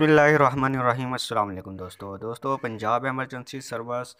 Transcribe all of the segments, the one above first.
अल्लाम दोस्तों दोस्तों Punjab emergency service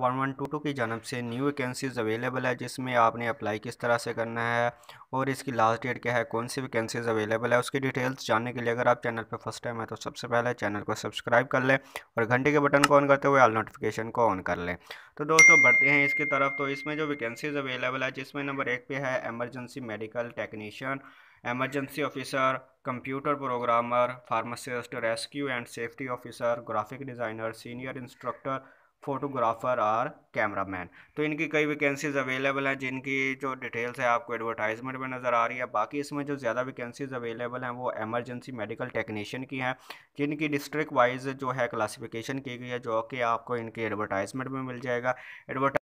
one one two two की जानब से न्यू वैकेंसीज़ अवेलेबल है जिसमें आपने अप्लाई किस तरह से करना है और इसकी लास्ट डेट क्या है कौन सी वैकेंसीज़ अवेलेबल है उसकी डिटेल्स जानने के लिए अगर आप चैनल पर फर्स्ट टाइम है तो सबसे पहले चैनल को सब्सक्राइब कर लें और घंटे के बटन को ऑन करते हुए ऑल नोटिफिकेशन को ऑन कर लें तो दोस्तों बढ़ते हैं इसकी तरफ तो इसमें जो वैकेंसीज़ अवेलेबल है जिसमें नंबर एक पे है emergency medical technician emergency officer computer programmer pharmacist rescue and safety officer graphic designer senior instructor photographer और कैमरामैन तो इनकी कई वैकेंसीज़ अवेलेबल हैं जिनकी जो डिटेल्स है आपको एडवर्टाइजमेंट में नज़र आ रही है बाकी इसमें जो ज़्यादा वैकेंसीज़ अवेलेबल हैं वो एमरजेंसी मेडिकल टेक्नीशियन की हैं जिनकी डिस्ट्रिक्ट वाइज जो है क्लासिफिकेशन की गई है जो कि आपको इनकी एडवर्टाइजमेंट में मिल जाएगा एडवर्टा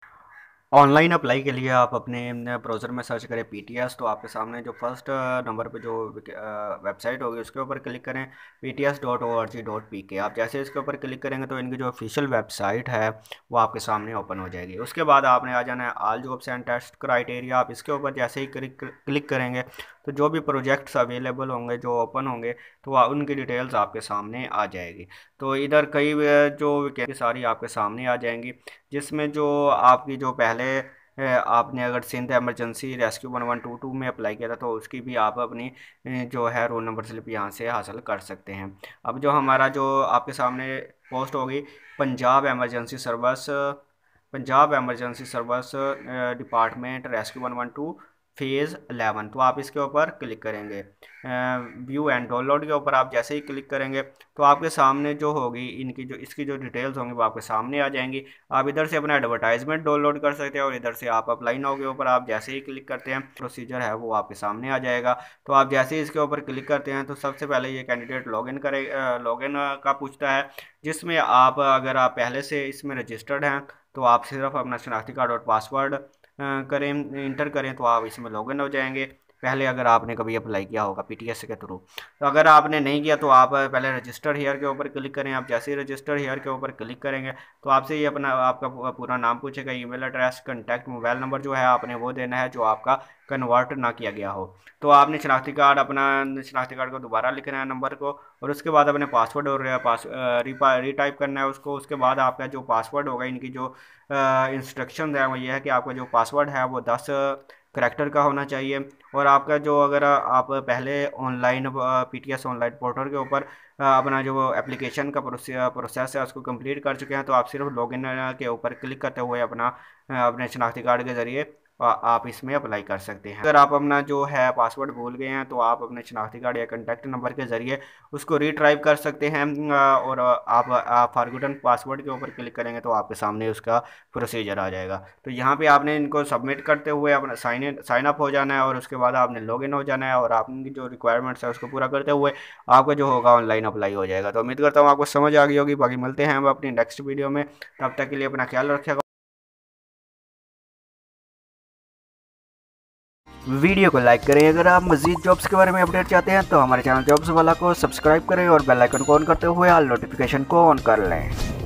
ऑनलाइन अप्लाई के लिए आप अपने ब्राउज़र में सर्च करें पी तो आपके सामने जो फर्स्ट नंबर पे जो वेबसाइट होगी उसके ऊपर क्लिक करें P T S dot O R G dot P K आप जैसे इसके ऊपर क्लिक करेंगे तो इनकी जो ऑफिशियल वेबसाइट है वो आपके सामने ओपन हो जाएगी उसके बाद आपने आ जाना है all jobs and test criteria आप इसके ऊपर जैसे ही क्लिक करेंगे तो जो भी प्रोजेक्ट्स अवेलेबल होंगे जो ओपन होंगे तो उनकी डिटेल्स आपके सामने आ जाएगी तो इधर कई जो सारी आपके सामने आ जाएंगी जिसमें जो आपकी जो पहले पहले आपने अगर Sindh emergency rescue one one two two में अप्लाई किया था तो उसकी भी आप अपनी जो है रोल नंबर स्लिप यहाँ से हासिल कर सकते हैं अब जो हमारा जो आपके सामने पोस्ट होगी Punjab emergency service Punjab emergency service department rescue one one two phase eleven तो आप इसके ऊपर क्लिक करेंगे व्यू एंड डाउनलोड के ऊपर आप जैसे ही क्लिक करेंगे तो आपके सामने जो होगी इनकी जो इसकी जो डिटेल्स होंगी वो आपके सामने आ जाएंगी आप इधर से अपना एडवर्टाइजमेंट डाउनलोड कर सकते हैं और इधर से आप अप्लाई नाउ के ऊपर आप जैसे ही क्लिक करते हैं प्रोसीजर है वो आपके सामने आ जाएगा तो आप जैसे ही इसके ऊपर क्लिक करते हैं तो सबसे पहले ये कैंडिडेट लॉग इन करे लॉग इन का पूछता है जिसमें आप अगर आप पहले से इसमें रजिस्टर्ड हैं तो आप सिर्फ अपना शनाख्ती कार्ड और पासवर्ड करें इंटर करें तो आप इसमें लॉगिन हो जाएंगे पहले अगर आपने कभी अप्लाई किया होगा पी के थ्रू तो अगर आपने नहीं किया तो आप पहले रजिस्टर हेयर के ऊपर क्लिक करें आप जैसे ही रजिस्टर हेयर के ऊपर क्लिक करेंगे तो आपसे ये अपना आपका पूरा नाम पूछेगा email address contact mobile number जो है आपने वो देना है जो आपका कन्वर्ट ना किया गया हो तो आपने शनाख्ती कार्ड अपना शनाख्ती कार्ड को दोबारा लिखना है नंबर को और उसके बाद अपने पासवर्ड और पास रिटाइप करना है उसको उसके बाद आपका जो पासवर्ड होगा इनकी जो इंस्ट्रक्शन है वो ये है कि आपका जो पासवर्ड है वो दस करेक्टर का होना चाहिए और आपका जो अगर आप पहले ऑनलाइन पीटीएस ऑनलाइन पोर्टल के ऊपर अपना जो एप्लीकेशन का प्रोसेस है उसको कंप्लीट कर चुके हैं तो आप सिर्फ लॉगिन के ऊपर क्लिक करते हुए अपना अपने शनाख्ती कार्ड के ज़रिए आप इसमें अप्लाई कर सकते हैं अगर आप अपना जो है पासवर्ड भूल गए हैं तो आप अपने शनाख्ती कार्ड या कंटेक्ट नंबर के ज़रिए उसको रिट्राइव कर सकते हैं और आप फारगुटन पासवर्ड के ऊपर क्लिक करेंगे तो आपके सामने उसका प्रोसीजर आ जाएगा तो यहाँ पर आपने इनको सबमिट करते हुए अपना साइन इन साइन अप हो जाना है और उसके बाद आपने लॉग इन हो जाना है और आपकी जो रिक्वायरमेंट्स है उसको पूरा करते हुए आपका जो होगा ऑनलाइन अप्लाई हो जाएगा तो उम्मीद करता हूँ आपको समझ आ गई होगी बाकी मिलते हैं हम अपनी नेक्स्ट वीडियो में तब तक के लिए अपना ख्याल रखेगा वीडियो को लाइक करें अगर आप मजीद जॉब्स के बारे में अपडेट चाहते हैं तो हमारे चैनल जॉब्स वाला को सब्सक्राइब करें और बेल आइकन को ऑन करते हुए ऑल नोटिफिकेशन को ऑन कर लें